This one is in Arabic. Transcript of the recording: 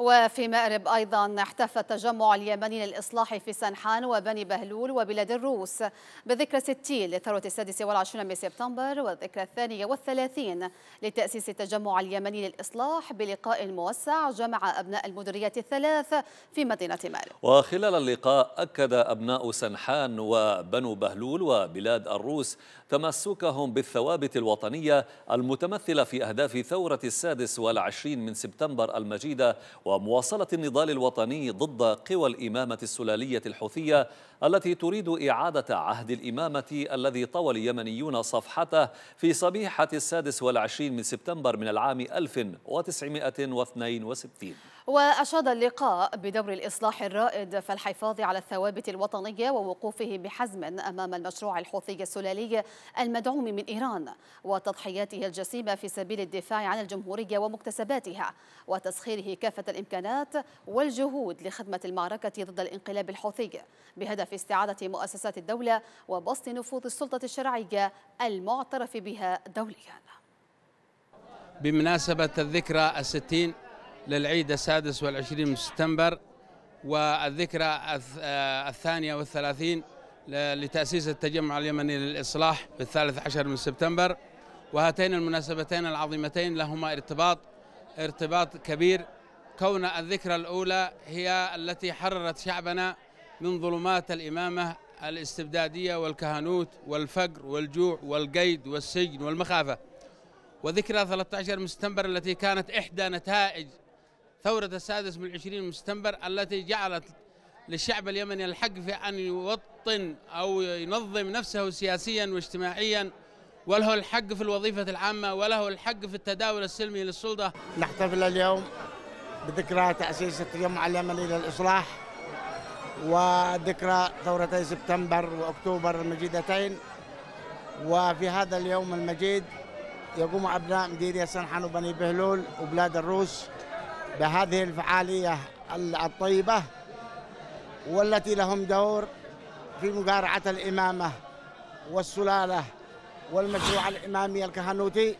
وفي مأرب أيضا احتفى التجمع اليمني للإصلاح في سنحان وبني بهلول وبلاد الروس بذكرى 60 لثورة السادس والعشرين من سبتمبر والذكرى الثانية والثلاثين لتأسيس التجمع اليمني للإصلاح بلقاء موسع جمع أبناء المديريات الثلاث في مدينة مأرب وخلال اللقاء أكد أبناء سنحان وبنو بهلول وبلاد الروس تمسكهم بالثوابت الوطنية المتمثلة في أهداف ثورة السادس والعشرين من سبتمبر المجيدة ومواصلة النضال الوطني ضد قوى الإمامة السلالية الحوثية التي تريد إعادة عهد الإمامة الذي طوى اليمنيون صفحته في صبيحة السادس والعشرين من سبتمبر من العام 1962 وأشاد اللقاء بدور الإصلاح الرائد في الحفاظ على الثوابت الوطنية ووقوفه بحزم أمام المشروع الحوثي السلالي المدعوم من إيران وتضحياته الجسيمة في سبيل الدفاع عن الجمهورية ومكتسباتها وتسخيره كافة الإمكانات والجهود لخدمة المعركة ضد الانقلاب الحوثي بهدف استعادة مؤسسات الدولة وبسط نفوذ السلطة الشرعية المعترف بها دوليا بمناسبة الذكرى الستين للعيد السادس والعشرين من سبتمبر والذكرى آه، الثانية والثلاثين لتأسيس التجمع اليمني للإصلاح في الثالث عشر من سبتمبر وهاتين المناسبتين العظيمتين لهما ارتباط ارتباط كبير كون الذكرى الأولى هي التي حررت شعبنا من ظلمات الإمامة الاستبدادية والكهنوت والفقر والجوع والقيد والسجن والمخافة وذكرى 13 من سبتمبر التي كانت إحدى نتائج ثورة السادس من العشرين مستنبر التي جعلت للشعب اليمني الحق في أن يوطن أو ينظم نفسه سياسيا واجتماعيا وله الحق في الوظيفة العامة وله الحق في التداول السلمي للسلطة نحتفل اليوم بذكرى تأسيس التجمع اليمني للإصلاح وذكرى ثورتي سبتمبر وأكتوبر المجيدتين وفي هذا اليوم المجيد يقوم أبناء مديرية سنحن وبني بهلول وبلاد الروس بهذه الفعالية الطيبة والتي لهم دور في مقارعة الإمامة والسلالة والمشروع الإمامي الكهنوتي